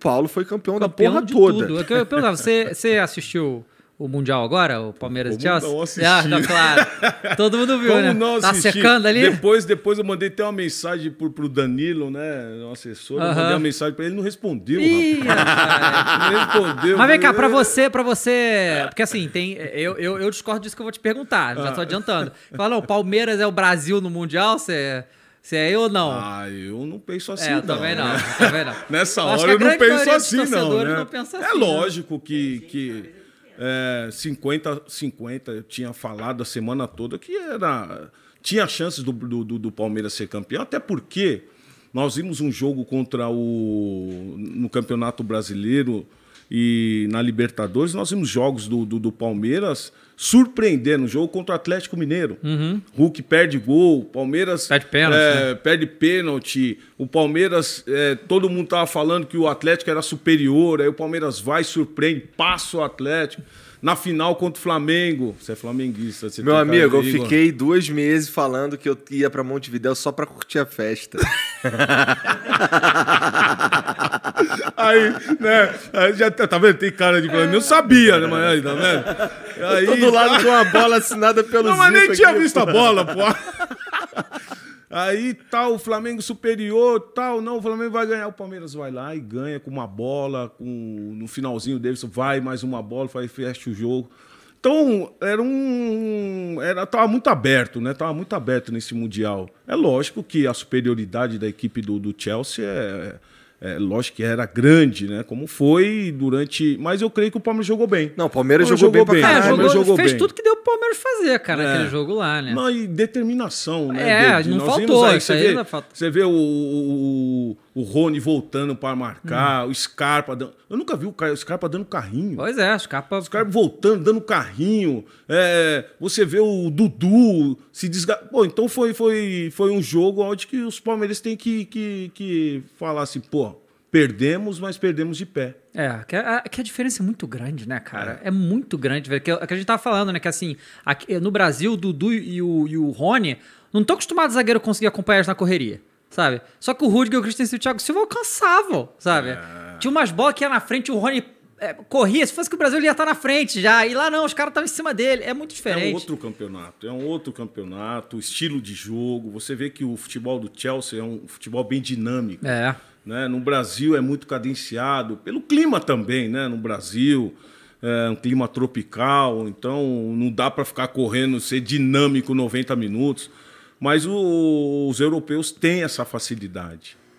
Paulo foi campeão, campeão da porra toda. Tudo. Eu perguntava, você, você assistiu o Mundial agora, o Palmeiras Como Chelsea? Ah, não assisti. Ah, não, claro. Todo mundo viu, Como né? Não tá secando ali? Depois, depois eu mandei até uma mensagem pro, pro Danilo, né? Um assessor. Uh -huh. Mandei uma mensagem para ele, não respondeu. Ih, rapaz. não respondeu. Mas vem cá, para né? você, para você. Porque assim, tem. Eu, eu, eu, discordo disso que eu vou te perguntar, já tô ah. adiantando. Fala, o Palmeiras é o Brasil no Mundial, você. É... Você é eu ou não? Ah, eu não penso assim, é, eu não, assim, Também não, né? também não. Nessa hora eu não penso assim, não. Né? não pensa é assim, é lógico né? que, que é, 50, 50, eu tinha falado a semana toda que era. Tinha chances do, do, do Palmeiras ser campeão, até porque nós vimos um jogo contra o. no Campeonato Brasileiro e na Libertadores, nós vimos jogos do, do, do Palmeiras surpreendendo. O jogo contra o Atlético Mineiro. Uhum. Hulk perde gol, Palmeiras perde pênalti. É, né? perde pênalti. O Palmeiras, é, todo mundo estava falando que o Atlético era superior, aí o Palmeiras vai, surpreende, passa o Atlético. Na final contra o Flamengo. Você é flamenguista. Você Meu amigo, eu fiquei dois meses falando que eu ia para Montevidéu só para curtir a festa. Aí, né? Aí já tá, tá vendo? Tem cara de falando, eu sabia, né? Mas aí, tá vendo? Aí, do lado com a bola assinada pelo Não, mas nem tinha visto pô. a bola, pô. Aí tal, o Flamengo superior, tal, não, o Flamengo vai ganhar. O Palmeiras vai lá e ganha com uma bola, com, no finalzinho deles, vai mais uma bola, faz, fecha o jogo. Então, era um. Era, tava muito aberto, né? Tava muito aberto nesse Mundial. É lógico que a superioridade da equipe do, do Chelsea é é, lógico que era grande, né? Como foi durante. Mas eu creio que o Palmeiras jogou bem. Não, o Palmeiras, jogou, jogou, bem. Pra É, jogou, jogou fez bem. tudo que deu pro Palmeiras fazer, cara, é. aquele jogo lá, né? Não, e determinação, né? É, de, não faltou. Aí, você, vê, faltou. você vê o, o, o Rony voltando para marcar, hum. o Scarpa. Dando... Eu nunca vi o, o Scarpa dando carrinho. Pois é, o Scarpa. O Scarpa voltando, dando carrinho. É, você vê o Dudu se desgastar. Pô, então foi, foi, foi um jogo onde que os palmeirenses têm que, que, que falar assim, pô Perdemos, mas perdemos de pé. É, que a, é, é, que é a diferença é muito grande, né, cara? É, é muito grande, velho. Que, que a gente tava falando, né? Que assim, aqui, no Brasil, o Dudu e o, e o Rony não estão acostumados a zagueiro conseguir acompanhar eles na correria, sabe? Só que o Rudiger, o Christensen e o Thiago Silva alcançavam, sabe? É. Tinha umas bolas que ia na frente, o Rony é, corria, se fosse que o Brasil ele ia estar tá na frente já, e lá não, os caras estavam em cima dele, é muito diferente. É um outro campeonato, é um outro campeonato, estilo de jogo, você vê que o futebol do Chelsea é um futebol bem dinâmico. É. Né? No Brasil é muito cadenciado, pelo clima também, né? No Brasil, é um clima tropical, então não dá para ficar correndo, ser dinâmico 90 minutos. Mas o, os europeus têm essa facilidade.